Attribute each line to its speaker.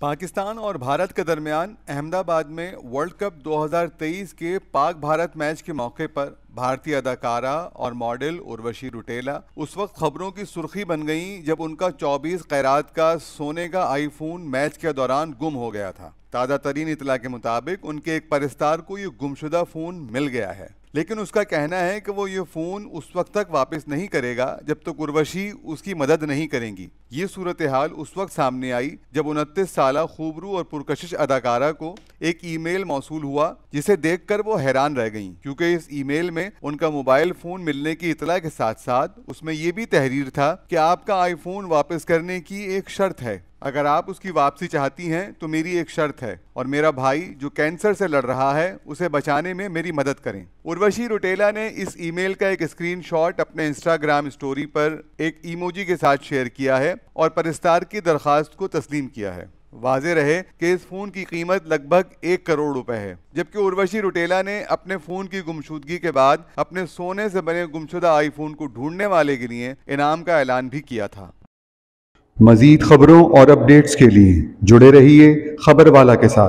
Speaker 1: पाकिस्तान और भारत के दरमियान अहमदाबाद में वर्ल्ड कप 2023 के पाक भारत मैच के मौके पर भारतीय अदाकारा और मॉडल उर्वशी रुटेला उस वक्त खबरों की सुर्खी बन गई जब उनका 24 कैरात का सोने का आईफोन मैच के दौरान गुम हो गया था ताज़ा तरीन इतला के मुताबिक उनके एक परिस्तार को ये गुमशुदा फ़ोन मिल गया है लेकिन उसका कहना है कि वो ये फ़ोन उस वक्त तक वापस नहीं करेगा जब तक तो उर्वशी उसकी मदद नहीं करेंगी ये सूरत हाल उस वक्त सामने आई जब उनतीस साल खूबरू और पुरकशिश अदाकारा को एक ईमेल मौसू हुआ जिसे देख कर वो हैरान रह गईं क्योंकि इस ईमेल में उनका मोबाइल फ़ोन मिलने की इतला के साथ साथ उसमें यह भी तहरीर था कि आपका आईफोन वापस करने की एक शर्त है अगर आप उसकी वापसी चाहती हैं तो मेरी एक शर्त है और मेरा भाई जो कैंसर से लड़ रहा है उसे बचाने में मेरी मदद करें उर्वशी रोटेला ने इस ईमेल का एक स्क्रीनशॉट अपने इंस्टाग्राम स्टोरी पर एक इमोजी के साथ शेयर किया है और परिस्तार की दरखास्त को तस्लीम किया है वाज रहे कि इस फोन की कीमत लगभग एक करोड़ रुपए है जबकि उर्वशी रुटेला ने अपने फोन की गुमशुदगी के बाद अपने सोने से बने गुमशुदा आईफोन को ढूंढने वाले के लिए इनाम का ऐलान भी किया था मजीद खबरों और अपडेट्स के लिए जुड़े रहिए खबर वाला के साथ